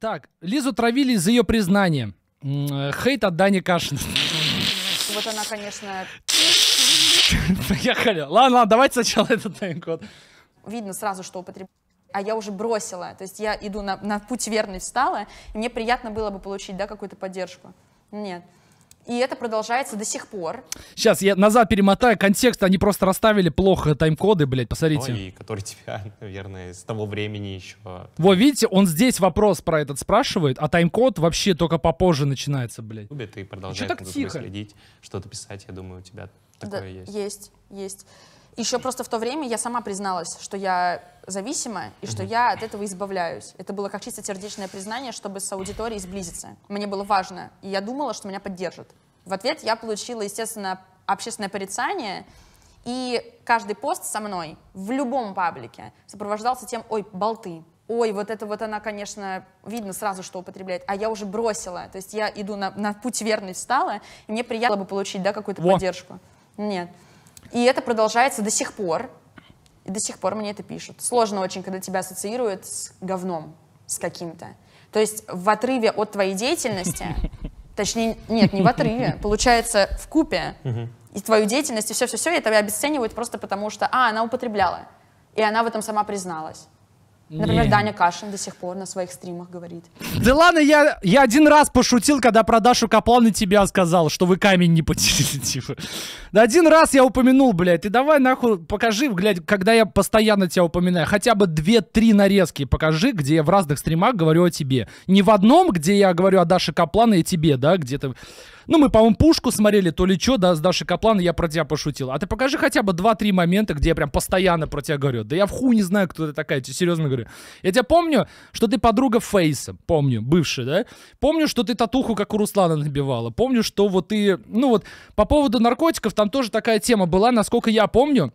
Так, Лизу травили из-за ее признания. Э, хейт от Дани Кашин. Вот она, конечно... Поехали. Ладно, ладно, давайте сначала этот тайм-код. Видно сразу, что употребляю а я уже бросила, то есть я иду на, на путь верный встала, и мне приятно было бы получить, да, какую-то поддержку. Нет и это продолжается до сих пор. Сейчас я назад перемотаю контекст, они просто расставили плохо тайм-коды, блядь, посмотрите. Ну, и который тебя, наверное, с того времени еще... Во, видите, он здесь вопрос про этот спрашивает, а тайм-код вообще только попозже начинается, блядь. Любит и продолжает и следить, что-то писать, я думаю, у тебя такое да, есть. Есть, есть. Еще просто в то время я сама призналась, что я зависима и что я от этого избавляюсь. Это было как чисто сердечное признание, чтобы с аудиторией сблизиться. Мне было важно, и я думала, что меня поддержат. В ответ я получила, естественно, общественное порицание, и каждый пост со мной в любом паблике сопровождался тем «Ой, болты, ой, вот это вот она, конечно, видно сразу, что употребляет, а я уже бросила, то есть я иду на, на путь верный встала, и мне приятно бы получить, да, какую-то Во. поддержку. Нет. И это продолжается до сих пор. И до сих пор мне это пишут. Сложно очень, когда тебя ассоциируют с говном, с каким-то. То есть в отрыве от твоей деятельности, точнее, нет, не в отрыве, получается в купе и твою деятельность, и все-все-все, и тебя обесценивают просто потому, что, а, она употребляла, и она в этом сама призналась. Например, не. Даня Кашин до сих пор на своих стримах говорит. Да ладно, я, я один раз пошутил, когда про Дашу Каплан и тебя сказал, что вы камень не потеряли, типа. Да один раз я упомянул, блядь, ты давай нахуй покажи, блядь, когда я постоянно тебя упоминаю, хотя бы две-три нарезки покажи, где я в разных стримах говорю о тебе. Не в одном, где я говорю о Даше Каплан и тебе, да, где-то... Ну, мы, по-моему, пушку смотрели, то ли что, да, с Дашей Каплан, я про тебя пошутил. А ты покажи хотя бы 2-3 момента, где я прям постоянно про тебя говорю. Да я в ху не знаю, кто ты такая, тебе серьезно говорю. Я тебя помню, что ты подруга Фейса, помню, бывшая, да? Помню, что ты татуху, как у Руслана, набивала. Помню, что вот ты, ну вот, по поводу наркотиков, там тоже такая тема была, насколько я помню.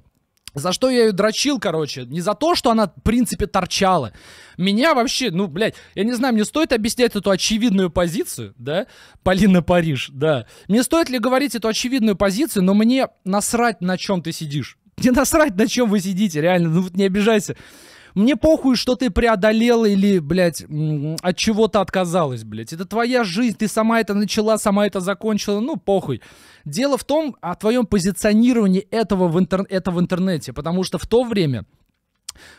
За что я ее дрочил, короче? Не за то, что она, в принципе, торчала. Меня вообще, ну, блядь, я не знаю, мне стоит объяснять эту очевидную позицию, да? Полина Париж, да. Мне стоит ли говорить эту очевидную позицию, но мне насрать, на чем ты сидишь. Не насрать, на чем вы сидите, реально, ну вот не обижайся. Мне похуй, что ты преодолела или, блядь, от чего-то отказалась, блядь. Это твоя жизнь, ты сама это начала, сама это закончила, ну похуй. Дело в том, о твоем позиционировании этого в, интер... это в интернете, потому что в то время...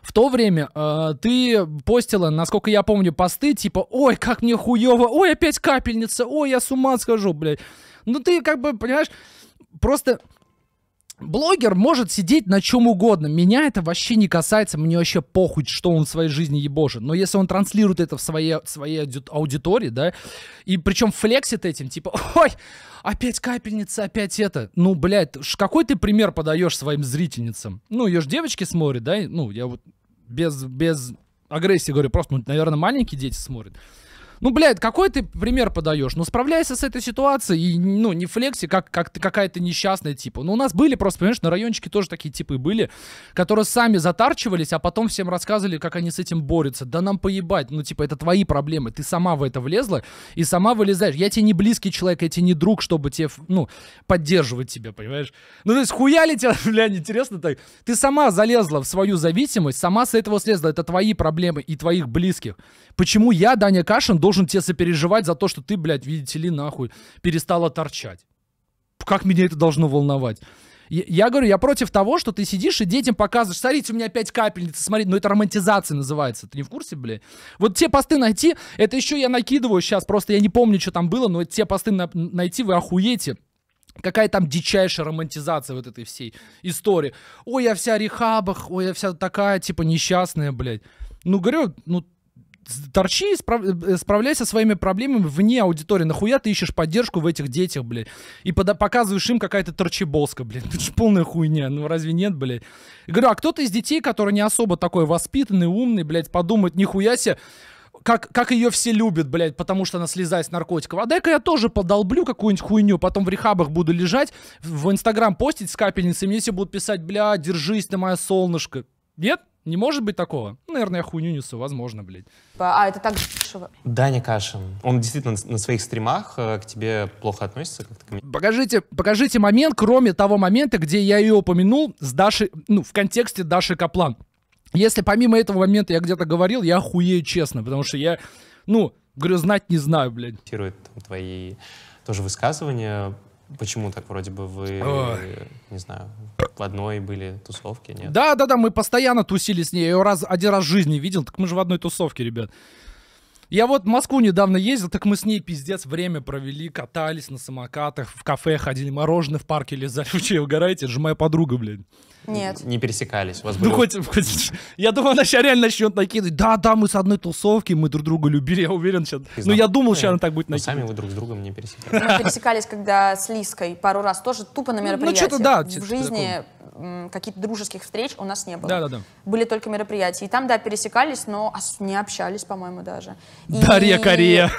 В то время э, ты постила, насколько я помню, посты типа «Ой, как мне хуёво! Ой, опять капельница! Ой, я с ума схожу, блядь!» Ну ты как бы, понимаешь, просто Блогер может сидеть на чем угодно. Меня это вообще не касается. Мне вообще похуй, что он в своей жизни ебошит. Но если он транслирует это в своей, своей аудитории, да, и причем флексит этим, типа, ой, опять капельница, опять это. Ну, блядь, какой ты пример подаешь своим зрительницам? Ну, ее же девочки смотрят, да? Ну, я вот без, без агрессии говорю, просто, ну, наверное, маленькие дети смотрят. Ну, блядь, какой ты пример подаешь? Ну, справляйся с этой ситуацией и, ну, не флекси, как, как ты какая-то несчастная, типа. Ну, у нас были просто, понимаешь, на райончике тоже такие типы были, которые сами затарчивались, а потом всем рассказывали, как они с этим борются. Да нам поебать, ну, типа, это твои проблемы, ты сама в это влезла и сама вылезаешь. Я тебе не близкий человек, я тебе не друг, чтобы тебе, ну, поддерживать тебя, понимаешь? Ну, то есть, хуяли тебя, блядь, интересно так. Ты сама залезла в свою зависимость, сама с этого слезла, это твои проблемы и твоих близких. Почему я, Даня Кашин, должен тебе сопереживать за то, что ты, блядь, видите ли, нахуй, перестала торчать? Как меня это должно волновать? Я, я говорю, я против того, что ты сидишь и детям показываешь, смотрите, у меня опять капельницы, смотри, ну это романтизация называется, ты не в курсе, блядь? Вот те посты найти, это еще я накидываю сейчас, просто я не помню, что там было, но те посты на, найти, вы охуете. Какая там дичайшая романтизация вот этой всей истории. Ой, я вся рехабах, ой, я вся такая, типа, несчастная, блядь. Ну, говорю, ну, торчи, справ... Э, справляйся своими проблемами вне аудитории. Нахуя ты ищешь поддержку в этих детях, блядь? И пода... показываешь им какая-то торчебоска, блядь. Это же полная хуйня. Ну разве нет, блядь? Я говорю, а кто-то из детей, который не особо такой воспитанный, умный, блядь, подумает, нихуя себе, как, как ее все любят, блядь, потому что она слезает с наркотиков. А дай-ка я тоже подолблю какую-нибудь хуйню, потом в рехабах буду лежать, в Инстаграм постить с капельницей, мне все будут писать, бля, держись ты, моя солнышко. Нет? Не может быть такого? Ну, наверное, я хуйню несу, возможно, блядь. Типа, а, это так дешево. Даня Кашин. Он действительно на своих стримах э, к тебе плохо относится? как Покажите, покажите момент, кроме того момента, где я ее упомянул с Дашей, ну, в контексте Даши Каплан. Если помимо этого момента я где-то говорил, я хуею честно, потому что я, ну, говорю, знать не знаю, блядь. Твои тоже высказывания Почему так? Вроде бы вы, не знаю, в одной были тусовке, нет? Да, да, да, мы постоянно тусили с ней. Я ее раз, один раз в жизни видел, так мы же в одной тусовке, ребят. Я вот в Москву недавно ездил, так мы с ней пиздец время провели, катались на самокатах, в кафе ходили, мороженое в парке лизали. Вы че, угораете? Это же моя подруга, блядь. Нет. Не пересекались. У вас ну, были... хоть, хоть... Я думаю, она сейчас реально начнет накидывать. Да, да, мы с одной тусовки, мы друг друга любили, я уверен. Сейчас... Из ну, я думал, сейчас э, она так будет ну, накидывать. Сами вы друг с другом не пересекались. Мы пересекались, когда с Лиской пару раз тоже тупо на мероприятии Ну, ну что-то да. В типа жизни каких-то дружеских встреч у нас не было. Да, да, да. Были только мероприятия. И там, да, пересекались, но не общались, по-моему, даже. И... Дарья Корея.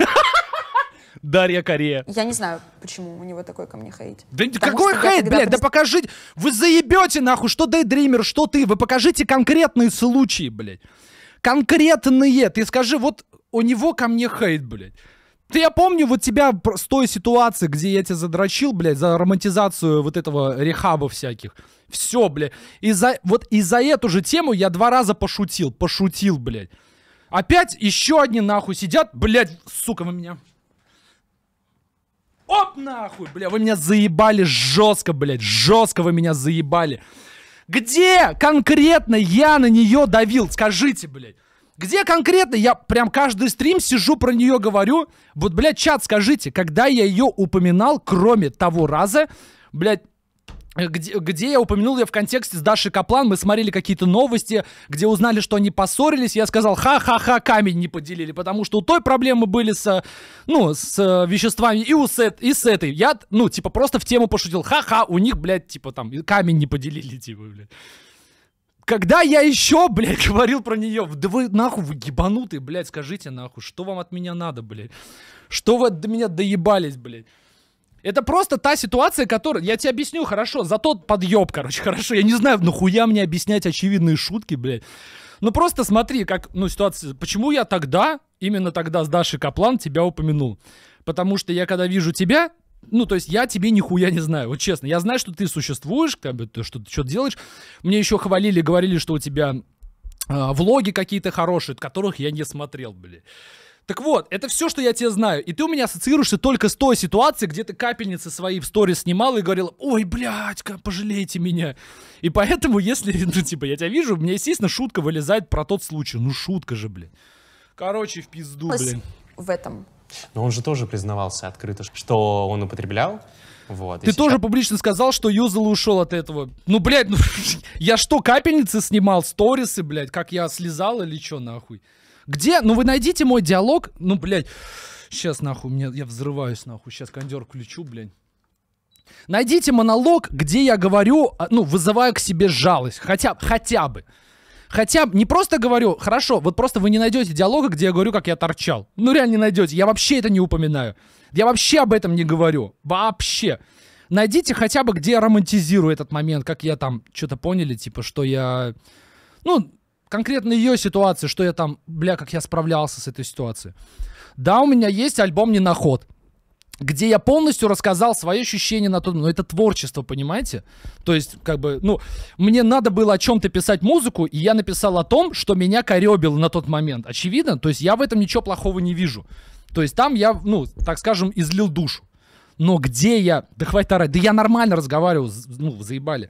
Дарья Корея. Я не знаю, почему у него такой ко мне хейт. Да Потому какой хейт, блядь, да покажите. Вы заебете нахуй, что Дейдример, что ты. Вы покажите конкретные случаи, блядь. Конкретные. Ты скажи, вот у него ко мне хейт, блядь. Ты, я помню, вот тебя с той ситуации, где я тебя задрочил, блядь, за романтизацию вот этого рехаба всяких. Все, блядь. И за, вот и за эту же тему я два раза пошутил. Пошутил, блядь. Опять еще одни нахуй сидят, блядь, сука, вы меня... Оп, нахуй, бля, вы меня заебали жестко, блядь, жестко вы меня заебали. Где конкретно я на нее давил? Скажите, блядь. Где конкретно? Я прям каждый стрим сижу про нее говорю. Вот, блядь, чат скажите, когда я ее упоминал, кроме того раза, блядь, э, где, где я упомянул ее в контексте с Дашей Каплан, мы смотрели какие-то новости, где узнали, что они поссорились, я сказал, ха-ха-ха, камень не поделили, потому что у той проблемы были с, ну, с э, веществами и у сет, и с этой. Я, ну, типа, просто в тему пошутил, ха-ха, у них, блядь, типа, там, камень не поделили, типа, блядь когда я еще, блядь, говорил про нее, да вы нахуй, вы ебанутые, блядь, скажите нахуй, что вам от меня надо, блядь? Что вы до меня доебались, блядь? Это просто та ситуация, которая... Я тебе объясню, хорошо, за тот подъеб, короче, хорошо. Я не знаю, нахуя мне объяснять очевидные шутки, блядь. Ну просто смотри, как, ну, ситуация... Почему я тогда, именно тогда с Дашей Каплан тебя упомянул? Потому что я когда вижу тебя, ну, то есть я тебе нихуя не знаю, вот честно. Я знаю, что ты существуешь, как бы, что ты что-то делаешь. Мне еще хвалили, говорили, что у тебя э, влоги какие-то хорошие, которых я не смотрел, блин. Так вот, это все, что я тебе знаю. И ты у меня ассоциируешься только с той ситуацией, где ты капельницы свои в сторис снимал и говорил, ой, блядь, как пожалейте меня. И поэтому, если, ну, типа, я тебя вижу, у меня естественно, шутка вылезает про тот случай. Ну, шутка же, блин. Короче, в пизду, блин. В этом но он же тоже признавался открыто, что он употреблял. Вот, Ты тоже сейчас... публично сказал, что Юзел ушел от этого. Ну, блядь, ну, я что, капельницы снимал, сторисы, блядь, как я слезал или что, нахуй? Где? Ну, вы найдите мой диалог. Ну, блядь, сейчас, нахуй, мне я взрываюсь, нахуй, сейчас кондер включу, блядь. Найдите монолог, где я говорю, а, ну, вызываю к себе жалость, хотя, хотя бы хотя не просто говорю, хорошо, вот просто вы не найдете диалога, где я говорю, как я торчал. Ну реально не найдете, я вообще это не упоминаю. Я вообще об этом не говорю. Вообще. Найдите хотя бы, где я романтизирую этот момент, как я там, что-то поняли, типа, что я... Ну, конкретно ее ситуация, что я там, бля, как я справлялся с этой ситуацией. Да, у меня есть альбом "Не на ход" где я полностью рассказал свои ощущения на том, но ну, это творчество, понимаете? То есть, как бы, ну, мне надо было о чем-то писать музыку, и я написал о том, что меня коребило на тот момент. Очевидно, то есть я в этом ничего плохого не вижу. То есть там я, ну, так скажем, излил душу. Но где я? Да хватит орать. Да я нормально разговаривал, ну, заебали.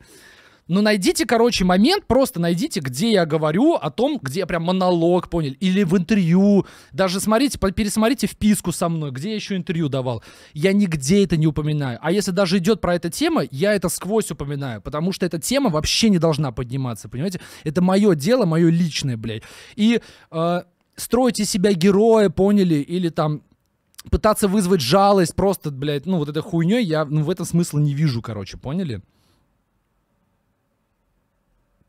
Ну, найдите, короче, момент, просто найдите, где я говорю о том, где я прям монолог, поняли? или в интервью. Даже смотрите, пересмотрите вписку со мной, где я еще интервью давал. Я нигде это не упоминаю. А если даже идет про эту тему, я это сквозь упоминаю, потому что эта тема вообще не должна подниматься, понимаете? Это мое дело, мое личное, блядь. И э, стройте себя героя, поняли, или там пытаться вызвать жалость просто, блядь, ну вот этой хуйней я ну, в этом смысла не вижу, короче, поняли?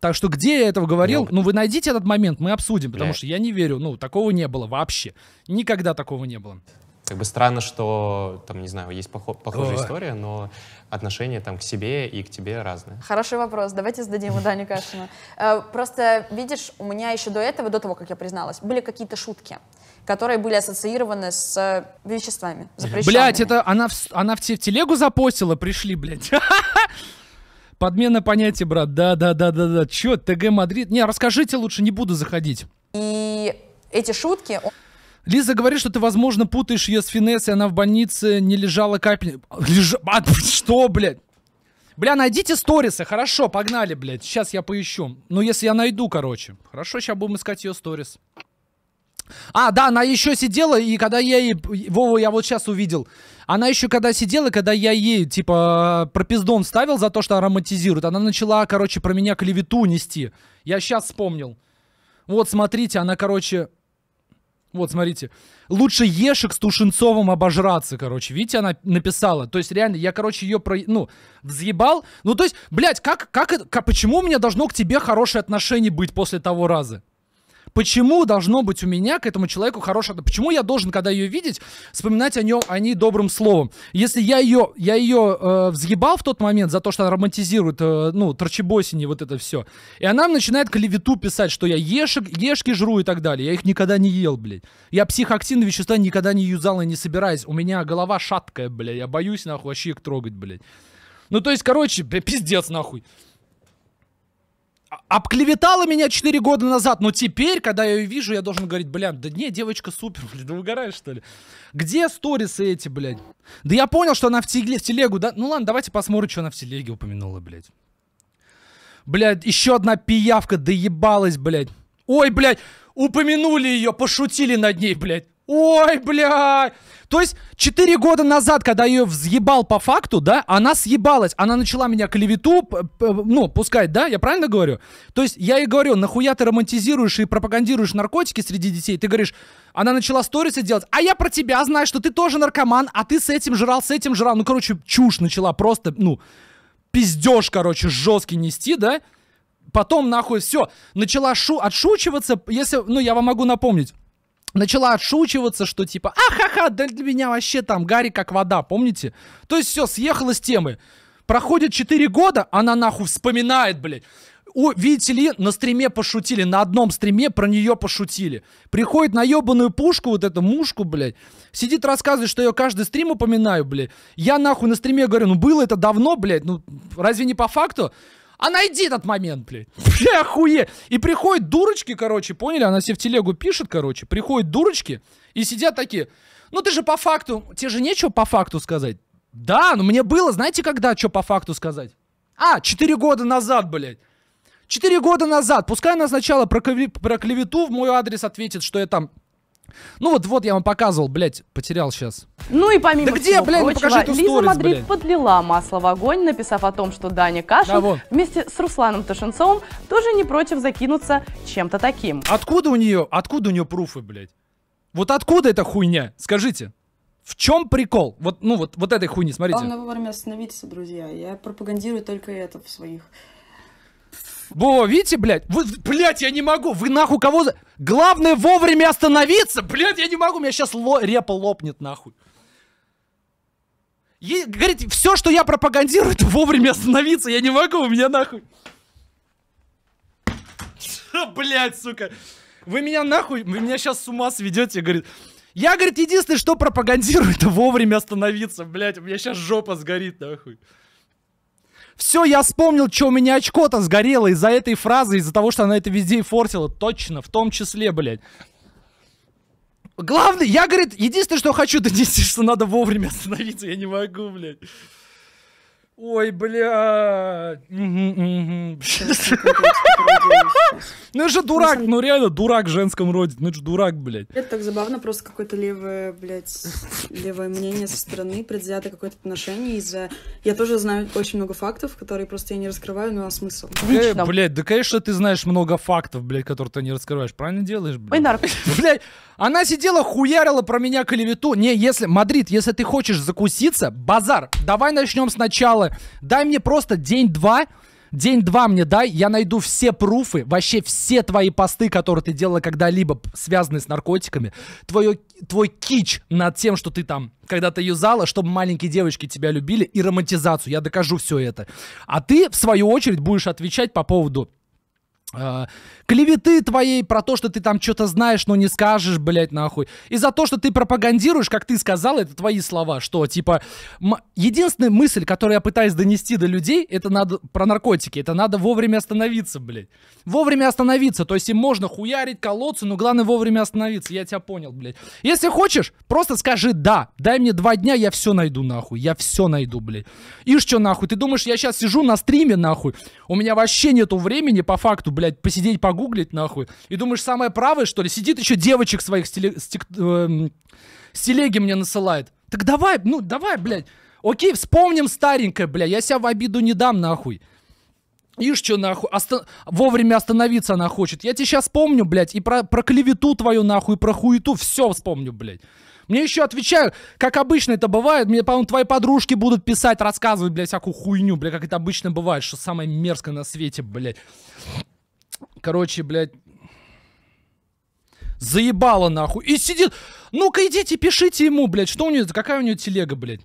Так что где я этого говорил, Много. Ну. ну вы найдите этот момент, мы обсудим, потому Блядь. Ну. что я не верю, ну такого не было вообще, никогда такого не было. Как бы странно, что там, не знаю, есть похо- похожая О. история, но отношение там к себе и к тебе разное. Хороший вопрос. Давайте зададим у Дани э, Просто, видишь, у меня еще до этого, до того, как я призналась, были какие-то шутки, которые были ассоциированы с веществами Блять, это она в, она в телегу запостила, пришли, блядь. Подмена понятия, брат. Да-да-да-да-да. Чё, ТГ Мадрид? Не, расскажите лучше, не буду заходить. И эти шутки... Лиза говорит, что ты, возможно, путаешь ее с Финесс, и она в больнице не лежала капель... Лежа... А, что, блядь? Бля, найдите сторисы, хорошо, погнали, блядь. Сейчас я поищу. Ну, если я найду, короче. Хорошо, сейчас будем искать ее сторис. А, да, она еще сидела, и когда я ей... Вову я вот сейчас увидел. Она еще когда сидела, когда я ей, типа, пропиздон ставил за то, что ароматизирует, она начала, короче, про меня клевету нести. Я сейчас вспомнил. Вот, смотрите, она, короче... Вот, смотрите. Лучше Ешек с Тушенцовым обожраться, короче. Видите, она написала. То есть, реально, я, короче, ее, про... ну, взъебал. Ну, то есть, блядь, как, как, как, почему у меня должно к тебе хорошее отношение быть после того раза? Почему должно быть у меня к этому человеку хорошее... Почему я должен, когда ее видеть, вспоминать о, нем, о ней добрым словом? Если я ее, я ее э, взъебал в тот момент за то, что она романтизирует, э, ну, торчебосини, вот это все, и она начинает клевету писать, что я ешек, ешки жру и так далее. Я их никогда не ел, блядь. Я психоактивные вещества никогда не юзал и не собираюсь. У меня голова шаткая, блядь. Я боюсь, нахуй, вообще их трогать, блядь. Ну, то есть, короче, пиздец, нахуй. А, обклеветала меня 4 года назад, но теперь, когда я ее вижу, я должен говорить, блядь, да не, девочка супер, блядь, да угораешь, что ли? Где сторисы эти, блядь? Да я понял, что она в, теле, в телегу, да? Ну ладно, давайте посмотрим, что она в телеге упомянула, блядь. Блядь, еще одна пиявка да ебалась, блядь. Ой, блядь, упомянули ее, пошутили над ней, блядь. Ой, бля! То есть 4 года назад, когда ее взъебал по факту, да, она съебалась. Она начала меня клевету, ну, пускать, да, я правильно говорю? То есть я ей говорю, нахуя ты романтизируешь и пропагандируешь наркотики среди детей? Ты говоришь, она начала сторисы делать, а я про тебя знаю, что ты тоже наркоман, а ты с этим жрал, с этим жрал. Ну, короче, чушь начала просто, ну, пиздеж, короче, жесткий нести, да? Потом, нахуй, все, начала шу отшучиваться, если, ну, я вам могу напомнить начала отшучиваться, что типа, ахаха, да для меня вообще там Гарри как вода, помните? То есть все, съехала с темы. Проходит 4 года, она нахуй вспоминает, блядь. О, видите ли, на стриме пошутили, на одном стриме про нее пошутили. Приходит на ебаную пушку, вот эту мушку, блядь, сидит рассказывает, что я каждый стрим упоминаю, блядь. Я нахуй на стриме говорю, ну было это давно, блядь, ну разве не по факту? А найди этот момент, блядь. Бля, хуе. И приходят дурочки, короче, поняли? Она себе в телегу пишет, короче. Приходят дурочки и сидят такие. Ну ты же по факту, тебе же нечего по факту сказать. Да, но мне было, знаете, когда что по факту сказать? А, четыре года назад, блядь. Четыре года назад. Пускай она сначала про, клевету в мой адрес ответит, что я там ну вот, вот я вам показывал, блядь, потерял сейчас. Ну и помимо да где, всего блядь, прочего, покажи эту Лиза stories, Мадрид блядь. подлила масло в огонь, написав о том, что Даня Кашин да, вместе с Русланом Ташенцовым тоже не против закинуться чем-то таким. Откуда у нее, откуда у нее пруфы, блядь? Вот откуда эта хуйня? Скажите. В чем прикол? Вот, ну, вот, вот этой хуйни, смотрите. Главное вовремя остановиться, друзья. Я пропагандирую только это в своих Бо, видите, блядь? Вы, блядь, я не могу. Вы нахуй кого... за? Главное вовремя остановиться. Блядь, я не могу. У меня сейчас ло... репа лопнет нахуй. Е... Говорит, все, что я пропагандирую, это вовремя остановиться. Я не могу, у меня нахуй. Блядь, сука. Вы меня нахуй, вы меня сейчас с ума сведете, говорит. Я, говорит, единственное, что пропагандирую, это вовремя остановиться, блядь. У меня сейчас жопа сгорит, нахуй. Все, я вспомнил, что у меня очко-то сгорело из-за этой фразы, из-за того, что она это везде и фортила. Точно, в том числе, блядь. Главное, я, говорит, единственное, что хочу донести, что надо вовремя остановиться, я не могу, блядь. Ой, блядь. Ну, это же дурак, ну реально дурак в женском роде. Ну, это же дурак, блядь. Это так забавно, просто какое-то левое, блядь, левое мнение со стороны, предвзято какое-то отношение из-за... Я тоже знаю очень много фактов, которые просто я не раскрываю, ну а смысл? Блядь, да, конечно, ты знаешь много фактов, блядь, которые ты не раскрываешь. Правильно делаешь, блядь? Ой, нарко. Блядь, она сидела, хуярила про меня клевету. Не, если... Мадрид, если ты хочешь закуситься, базар, давай начнем сначала делаю. Дай мне просто день-два, день-два мне дай, я найду все пруфы, вообще все твои посты, которые ты делала когда-либо, связанные с наркотиками, твое, твой кич над тем, что ты там когда-то юзала, чтобы маленькие девочки тебя любили, и романтизацию, я докажу все это. А ты, в свою очередь, будешь отвечать по поводу а, клеветы твоей про то, что ты там что-то знаешь, но не скажешь, блядь, нахуй. И за то, что ты пропагандируешь, как ты сказал, это твои слова, что, типа, единственная мысль, которую я пытаюсь донести до людей, это надо, про наркотики, это надо вовремя остановиться, блядь. Вовремя остановиться, то есть им можно хуярить, колоться, но главное вовремя остановиться, я тебя понял, блядь. Если хочешь, просто скажи «да», дай мне два дня, я все найду, нахуй, я все найду, блядь. Ишь, что, нахуй, ты думаешь, я сейчас сижу на стриме, нахуй, у меня вообще нету времени, по факту, блядь, блядь, посидеть, погуглить, нахуй. И думаешь, самое правое, что ли? Сидит еще девочек своих э, с, телеги мне насылает. Так давай, ну, давай, блядь. Окей, вспомним старенькое, бля, я себя в обиду не дам, нахуй. Ишь, что нахуй, Оста... вовремя остановиться она хочет. Я тебе сейчас помню, блядь, и про, про клевету твою нахуй, про хуету, все вспомню, блядь. Мне еще отвечают, как обычно это бывает, мне, по-моему, твои подружки будут писать, рассказывать, блядь, всякую хуйню, блядь, как это обычно бывает, что самое мерзкое на свете, блядь. Короче, блядь, заебало нахуй. И сидит, ну-ка идите, пишите ему, блядь, что у него, какая у него телега, блядь.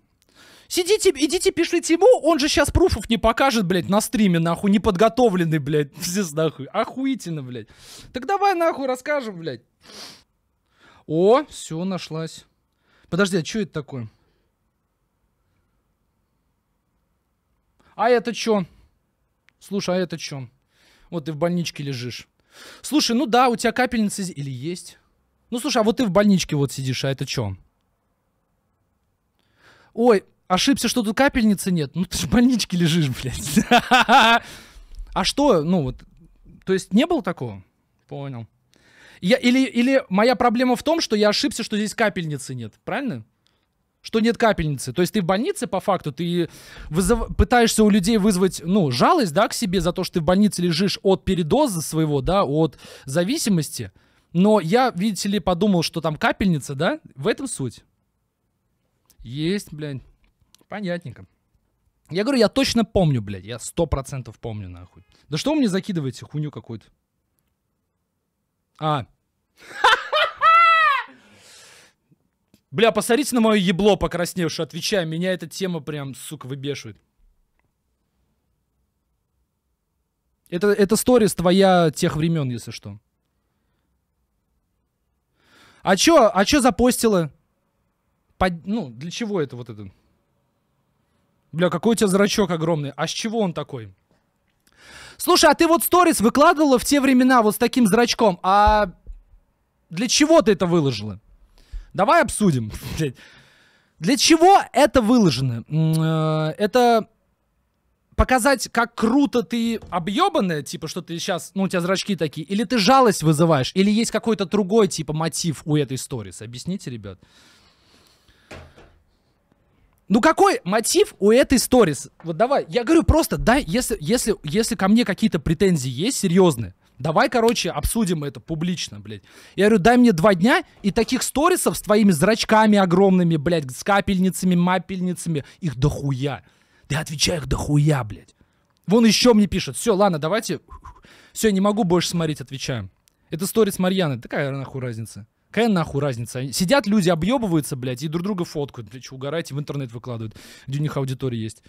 Сидите, идите, пишите ему, он же сейчас пруфов не покажет, блядь, на стриме, нахуй, неподготовленный, блядь, пиздец, нахуй, охуительно, блядь. Так давай, нахуй, расскажем, блядь. О, все, нашлась. Подожди, а что это такое? А это что? Слушай, а это что? Вот ты в больничке лежишь. Слушай, ну да, у тебя капельница или есть. Ну слушай, а вот ты в больничке вот сидишь, а это что? Ой, ошибся, что тут капельницы нет. Ну ты же в больничке лежишь, блядь. А что, ну вот, то есть не было такого? Понял. Я, или, или моя проблема в том, что я ошибся, что здесь капельницы нет, правильно? что нет капельницы. То есть ты в больнице, по факту, ты вызов... пытаешься у людей вызвать, ну, жалость, да, к себе за то, что ты в больнице лежишь от передоза своего, да, от зависимости. Но я, видите ли, подумал, что там капельница, да, в этом суть. Есть, блядь, понятненько. Я говорю, я точно помню, блядь, я сто процентов помню, нахуй. Да что вы мне закидываете, хуйню какую-то? А. Бля, посмотрите на мое ебло покрасневшее, отвечаю. Меня эта тема прям, сука, выбешивает. Это, это сторис твоя тех времен, если что. А чё, а чё запостила? Под, ну, для чего это вот это? Бля, какой у тебя зрачок огромный. А с чего он такой? Слушай, а ты вот сторис выкладывала в те времена вот с таким зрачком, а для чего ты это выложила? Давай обсудим. Для чего это выложено? Э, это показать, как круто ты объебанная, типа, что ты сейчас, ну, у тебя зрачки такие, или ты жалость вызываешь, или есть какой-то другой, типа, мотив у этой истории? Объясните, ребят. Ну какой мотив у этой сторис? Вот давай, я говорю просто, да, если, если, если ко мне какие-то претензии есть серьезные, Давай, короче, обсудим это публично, блядь. Я говорю, дай мне два дня, и таких сторисов с твоими зрачками огромными, блядь, с капельницами, мапельницами, их дохуя. Ты отвечай их дохуя, блядь. Вон еще мне пишет, все, ладно, давайте. Все, не могу больше смотреть, отвечаем. Это сторис Марьяны, такая нахуй разница. Какая нахуй разница? Сидят люди, объебываются, блядь, и друг друга фоткают. Блядь, угорайте, в интернет выкладывают, где у них аудитория есть.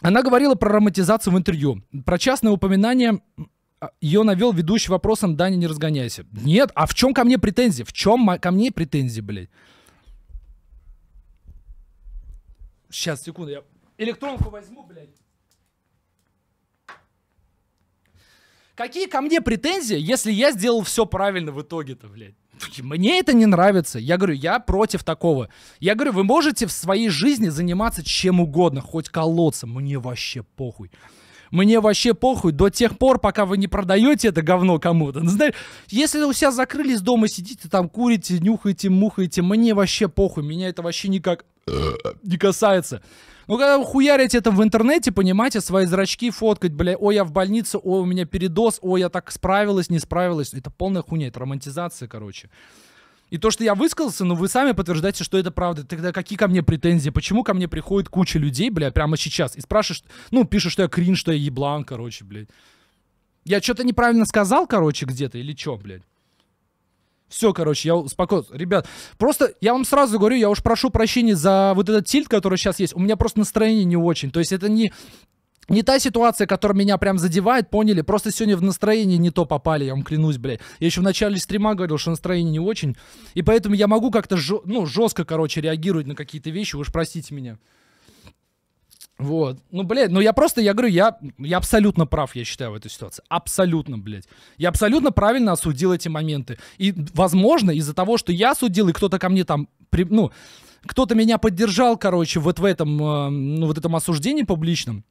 Она говорила про романтизацию в интервью, про частное упоминание а, ее навел ведущий вопросом «Даня, не разгоняйся». Нет, а в чем ко мне претензии? В чем ко мне претензии, блядь? Сейчас, секунду, я электронку возьму, блядь. Какие ко мне претензии, если я сделал все правильно в итоге-то, блядь? Мне это не нравится. Я говорю, я против такого. Я говорю, вы можете в своей жизни заниматься чем угодно, хоть колодцем. Мне вообще похуй. Мне вообще похуй до тех пор, пока вы не продаете это говно кому-то. Ну, знаешь, если у себя закрылись дома, сидите там, курите, нюхаете, мухаете, мне вообще похуй, меня это вообще никак не касается. Ну, когда вы хуярите это в интернете, понимаете, свои зрачки фоткать, бля, ой, я в больнице, ой, у меня передоз, ой, я так справилась, не справилась. Это полная хуйня, это романтизация, короче. И то, что я высказался, ну вы сами подтверждаете, что это правда. Тогда какие ко мне претензии? Почему ко мне приходит куча людей, бля, прямо сейчас? И спрашиваешь, ну, пишешь, что я крин, что я еблан, короче, блядь. Я что-то неправильно сказал, короче, где-то или что, блядь? Все, короче, я успокоился. Ребят, просто я вам сразу говорю, я уж прошу прощения за вот этот тильт, который сейчас есть. У меня просто настроение не очень. То есть это не не та ситуация, которая меня прям задевает, поняли? Просто сегодня в настроение не то попали, я вам клянусь, блядь. Я еще в начале стрима говорил, что настроение не очень. И поэтому я могу как-то, жё- ну, жестко, короче, реагировать на какие-то вещи, вы уж простите меня. Вот. Ну, блядь, ну я просто, я говорю, я, я абсолютно прав, я считаю, в этой ситуации. Абсолютно, блядь. Я абсолютно правильно осудил эти моменты. И, возможно, из-за того, что я осудил, и кто-то ко мне там, при, ну, кто-то меня поддержал, короче, вот в этом, э, ну, вот этом осуждении публичном,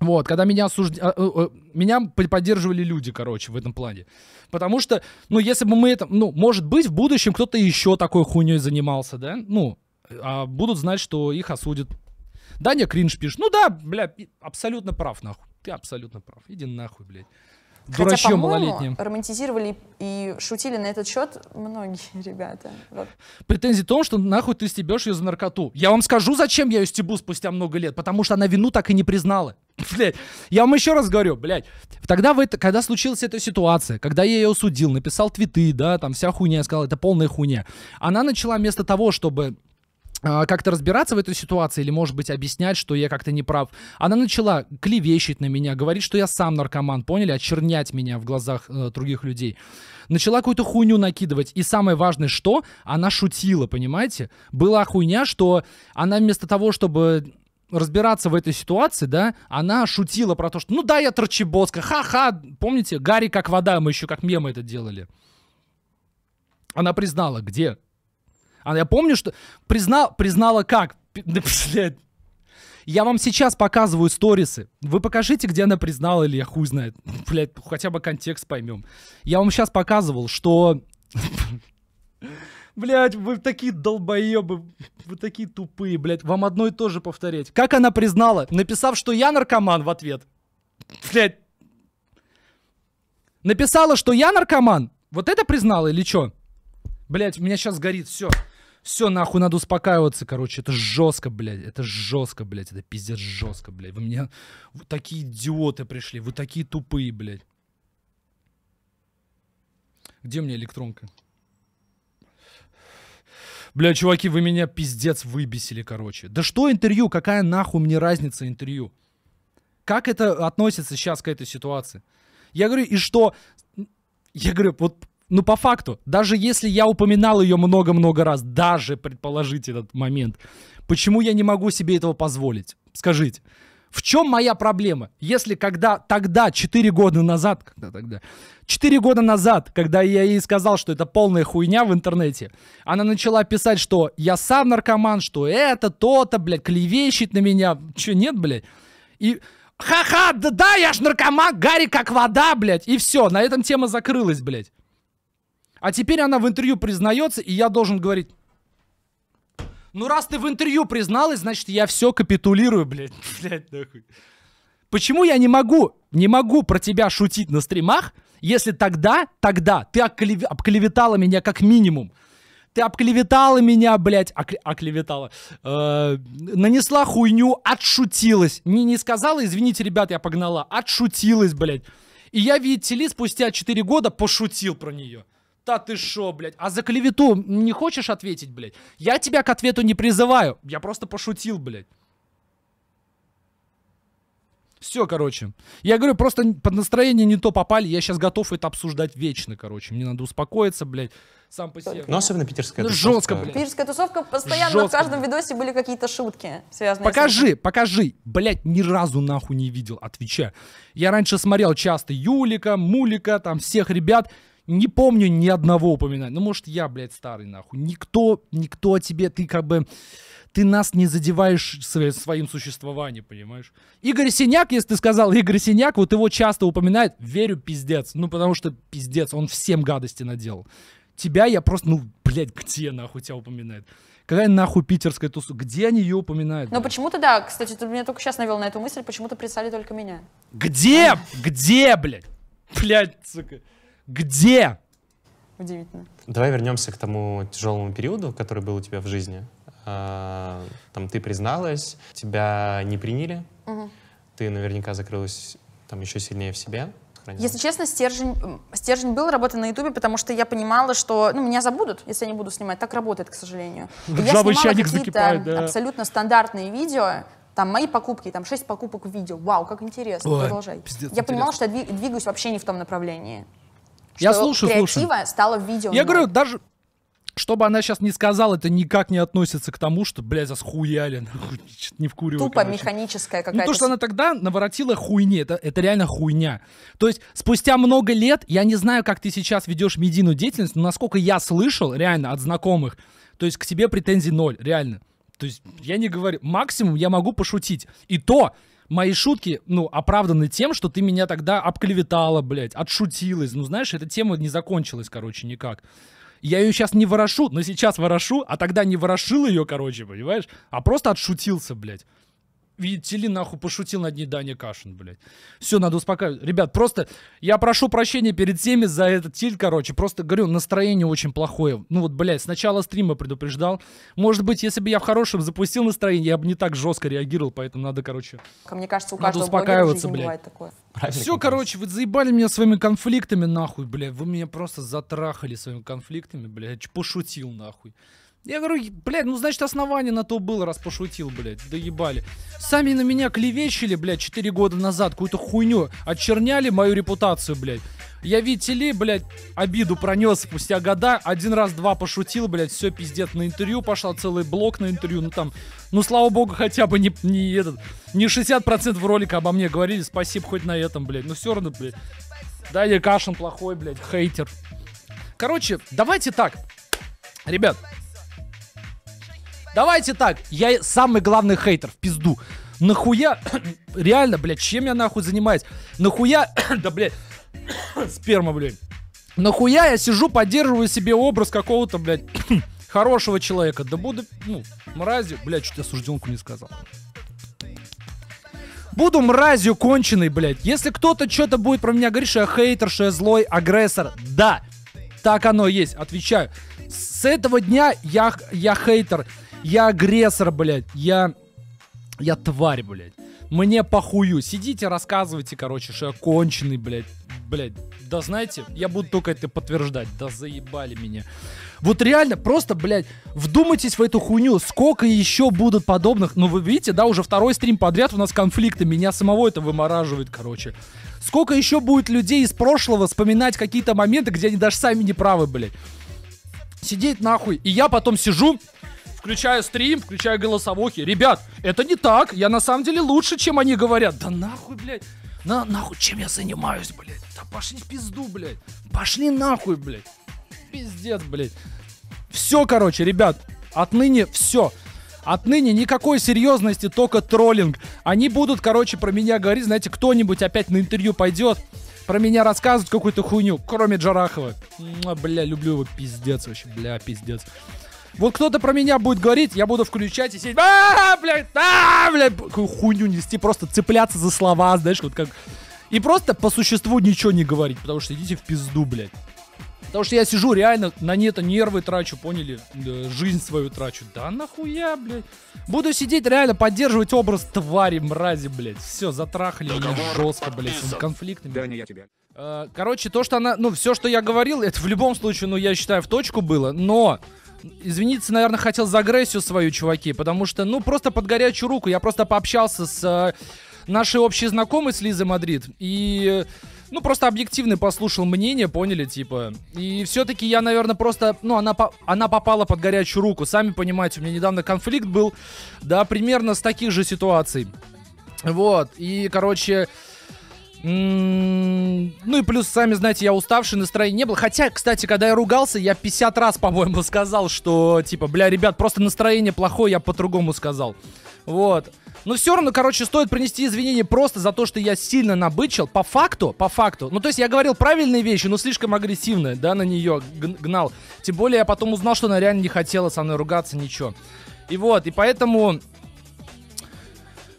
вот, когда меня осужд... А, э, э, меня поддерживали люди, короче, в этом плане. Потому что, ну, если бы мы это, ну, может быть, в будущем кто-то еще такой хуйней занимался, да? Ну, а будут знать, что их осудят. Даня Кринж пишет, ну да, бля, абсолютно прав, нахуй. Ты абсолютно прав. Иди нахуй, блядь. Дурачье малолетним. романтизировали и шутили на этот счет многие ребята. Вот. Претензии в том, что нахуй ты стебешь ее за наркоту. Я вам скажу, зачем я ее стебу спустя много лет, потому что она вину так и не признала. Блять, я вам еще раз говорю, блять, тогда вы это, когда случилась эта ситуация, когда я ее осудил, написал твиты, да, там вся хуйня, сказал, это полная хуйня, она начала вместо того, чтобы а, как-то разбираться в этой ситуации или, может быть, объяснять, что я как-то не прав. Она начала клевещить на меня, говорить, что я сам наркоман, поняли, очернять меня в глазах э, других людей. Начала какую-то хуйню накидывать. И самое важное, что она шутила, понимаете? Была хуйня, что она вместо того, чтобы разбираться в этой ситуации, да, она шутила про то, что ну да, я торчебоска, ха-ха, помните, Гарри как вода, мы еще как мемы это делали. Она признала, где она, я помню, что призна, признала как? Я вам сейчас показываю сторисы. Вы покажите, где она признала, или я хуй знает. Блядь, хотя бы контекст поймем. Я вам сейчас показывал, что... Блять, вы такие долбоебы, вы такие тупые, блять. Вам одно и то же повторять. Как она признала, написав, что я наркоман в ответ. Блять. Написала, что я наркоман. Вот это признала или что? Блять, у меня сейчас горит все. Все, нахуй, надо успокаиваться, короче. Это жестко, блядь. Это жестко, блядь. Это пиздец жестко, блядь. Вы меня... Вы такие идиоты пришли. Вы такие тупые, блядь. Где мне электронка? Бля, чуваки, вы меня пиздец выбесили, короче. Да что интервью? Какая нахуй мне разница интервью? Как это относится сейчас к этой ситуации? Я говорю, и что? Я говорю, вот ну, по факту, даже если я упоминал ее много-много раз, даже предположить этот момент, почему я не могу себе этого позволить? Скажите. В чем моя проблема? Если когда тогда, 4 года назад, когда тогда, 4 года назад, когда я ей сказал, что это полная хуйня в интернете, она начала писать, что я сам наркоман, что это, то-то, блядь, клевещет на меня. Че, нет, блядь? И ха-ха, да-да, я ж наркоман, Гарри как вода, блядь. И все, на этом тема закрылась, блядь. А теперь она в интервью признается, и я должен говорить... Ну, раз ты в интервью призналась, значит, я все капитулирую, блядь. блядь нахуй. Почему я не могу, не могу про тебя шутить на стримах, если тогда, тогда ты оклев... обклеветала меня как минимум. Ты обклеветала меня, блядь, ок... оклеветала. Э, нанесла хуйню, отшутилась. Не, не сказала, извините, ребят, я погнала. Отшутилась, блядь. И я, видите ли, спустя 4 года пошутил про нее. Та ты шо, блядь? А за клевету не хочешь ответить, блядь? Я тебя к ответу не призываю. Я просто пошутил, блядь. Все, короче. Я говорю, просто под настроение не то попали. Я сейчас готов это обсуждать вечно, короче. Мне надо успокоиться, блядь. Сам по себе. Ну особенно питерская ну, тусовка. Жестко, блядь. Питерская тусовка постоянно жестко, в каждом блядь. видосе были какие-то шутки, связанные Покажи, с покажи. Блядь, ни разу нахуй не видел, отвечаю. Я раньше смотрел часто Юлика, Мулика, там всех ребят не помню ни одного упоминания. Ну, может, я, блядь, старый, нахуй. Никто, никто о тебе, ты как бы, ты нас не задеваешь своим существованием, понимаешь? Игорь Синяк, если ты сказал Игорь Синяк, вот его часто упоминают, верю, пиздец. Ну, потому что пиздец, он всем гадости наделал. Тебя я просто, ну, блядь, где нахуй тебя упоминает? Какая нахуй питерская туса? Где они ее упоминают? Но ну, почему-то, да, кстати, ты меня только сейчас навел на эту мысль, почему-то прислали только меня. Где? Где, блядь? Блядь, сука. Где? Удивительно. Давай вернемся к тому тяжелому периоду, который был у тебя в жизни. А, там ты призналась, тебя не приняли, угу. ты наверняка закрылась там еще сильнее в себе Если честно, стержень, стержень был работа на Ютубе, потому что я понимала, что ну, меня забудут, если я не буду снимать. Так работает, к сожалению. я снимала какие-то абсолютно стандартные видео, там мои покупки, там шесть покупок в видео. Вау, как интересно, Ой, продолжай. Пиздец, я интересно. понимала, что я двигаюсь вообще не в том направлении. Я слушаю, креатива слушаю. стало видео. Я говорю, даже чтобы она сейчас не сказала, это никак не относится к тому, что, блядь, захуяли, не вкуриваю. Тупо короче. механическая какая-то. Ну, то, что она тогда наворотила хуйни, это, это реально хуйня. То есть, спустя много лет, я не знаю, как ты сейчас ведешь медийную деятельность, но насколько я слышал, реально, от знакомых, то есть, к тебе претензий ноль, реально. То есть, я не говорю, максимум я могу пошутить. И то, мои шутки, ну, оправданы тем, что ты меня тогда обклеветала, блядь, отшутилась. Ну, знаешь, эта тема не закончилась, короче, никак. Я ее сейчас не ворошу, но сейчас ворошу, а тогда не ворошил ее, короче, понимаешь? А просто отшутился, блядь. Видите ли, нахуй пошутил над ней Даня Кашин, блядь. Все, надо успокаивать. Ребят, просто я прошу прощения перед всеми за этот тиль, короче. Просто говорю, настроение очень плохое. Ну вот, блядь, сначала стрима предупреждал. Может быть, если бы я в хорошем запустил настроение, я бы не так жестко реагировал, поэтому надо, короче... Мне кажется, у каждого надо успокаиваться, блядь. такое. Правильный Все, короче, вы заебали меня своими конфликтами, нахуй, блядь. Вы меня просто затрахали своими конфликтами, блядь. Я пошутил, нахуй. Я говорю, блядь, ну значит основание на то было, раз пошутил, блядь, доебали. Сами на меня клевещили, блядь, 4 года назад, какую-то хуйню, очерняли мою репутацию, блядь. Я, видите ли, блядь, обиду пронес спустя года, один раз-два пошутил, блядь, все пиздец на интервью, пошла целый блок на интервью, ну там, ну слава богу, хотя бы не, не этот, не 60% ролике обо мне говорили, спасибо хоть на этом, блядь, ну все равно, блядь. Да, я Кашин плохой, блядь, хейтер. Короче, давайте так, ребят, Давайте так, я самый главный хейтер, в пизду. Нахуя, реально, блядь, чем я нахуй занимаюсь? Нахуя, да, блядь, сперма, блядь. Нахуя я сижу, поддерживаю себе образ какого-то, блядь, хорошего человека. Да буду, ну, мразью. Блядь, что-то я не сказал. Буду мразью конченый, блядь. Если кто-то что-то будет про меня говорить, что я хейтер, что я злой, агрессор. Да, так оно есть, отвечаю. С этого дня я, я хейтер. Я агрессор, блядь. Я... Я тварь, блядь. Мне похую. Сидите, рассказывайте, короче, что я конченый, блядь. Блядь, да знаете, я буду только это подтверждать. Да заебали меня. Вот реально, просто, блядь, вдумайтесь в эту хуйню. Сколько еще будут подобных? Ну, вы видите, да, уже второй стрим подряд у нас конфликты. Меня самого это вымораживает, короче. Сколько еще будет людей из прошлого вспоминать какие-то моменты, где они даже сами не правы, блядь. Сидеть нахуй. И я потом сижу, включаю стрим, включаю голосовухи. Ребят, это не так. Я на самом деле лучше, чем они говорят. Да нахуй, блядь. На, нахуй, чем я занимаюсь, блядь? Да пошли в пизду, блядь. Пошли нахуй, блядь. Пиздец, блядь. Все, короче, ребят. Отныне все. Отныне никакой серьезности, только троллинг. Они будут, короче, про меня говорить. Знаете, кто-нибудь опять на интервью пойдет про меня рассказывать какую-то хуйню, кроме Джарахова. Бля, люблю его, пиздец вообще, бля, пиздец. Вот кто-то про меня будет говорить, я буду включать и сидеть, а, блядь, а, блядь, хуйню нести, просто цепляться за слова, знаешь, вот как... И просто по существу ничего не говорить, потому что идите в пизду, блядь. Потому что я сижу реально на нето нервы трачу, поняли? Жизнь свою трачу. Да нахуя, блядь. Буду сидеть реально поддерживать образ твари, мрази, блядь. Все, затрахали меня жестко, блядь, с конфликтами. Да не я тебя. Э, короче, то, что она... Ну, все, что я говорил, это в любом случае, ну, я считаю, в точку было. Но извиниться, наверное, хотел за агрессию свою, чуваки, потому что, ну, просто под горячую руку. Я просто пообщался с э, нашей общей знакомой, с Лизой Мадрид, и... Ну, просто объективно послушал мнение, поняли, типа. И все-таки я, наверное, просто... Ну, она, по она попала под горячую руку. Сами понимаете, у меня недавно конфликт был, да, примерно с таких же ситуаций. Вот, и, короче, ну и плюс, сами знаете, я уставший, настроения не было. Хотя, кстати, когда я ругался, я 50 раз, по-моему, сказал, что, типа, бля, ребят, просто настроение плохое, я по-другому сказал. Вот. Но все равно, короче, стоит принести извинения просто за то, что я сильно набычил. По факту, по факту. Ну, то есть я говорил правильные вещи, но слишком агрессивно, да, на нее гнал. Тем более я потом узнал, что она реально не хотела со мной ругаться, ничего. И вот, и поэтому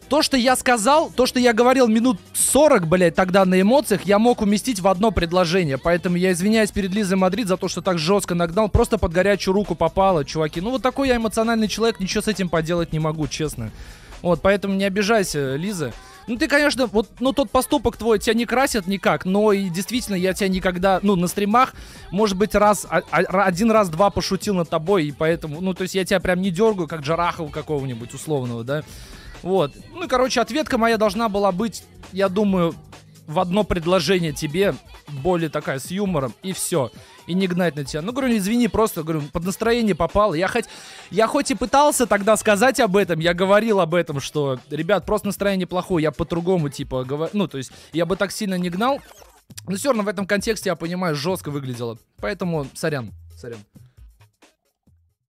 то, что я сказал, то, что я говорил минут 40, блядь, тогда на эмоциях, я мог уместить в одно предложение. Поэтому я извиняюсь перед Лизой Мадрид за то, что так жестко нагнал. Просто под горячую руку попало, чуваки. Ну вот такой я эмоциональный человек, ничего с этим поделать не могу, честно. Вот, поэтому не обижайся, Лиза. Ну ты, конечно, вот, ну тот поступок твой тебя не красит никак, но и действительно я тебя никогда, ну на стримах, может быть, раз, а, а, один раз, два пошутил над тобой, и поэтому, ну то есть я тебя прям не дергаю, как Джарахова какого-нибудь условного, да, вот. Ну и, короче, ответка моя должна была быть, я думаю, в одно предложение тебе, более такая с юмором, и все. И не гнать на тебя. Ну, говорю, извини, просто, говорю, под настроение попал. Я хоть, я хоть и пытался тогда сказать об этом, я говорил об этом, что, ребят, просто настроение плохое, я по-другому, типа, говорю, ну, то есть, я бы так сильно не гнал, но все равно в этом контексте, я понимаю, жестко выглядело. Поэтому, сорян, сорян.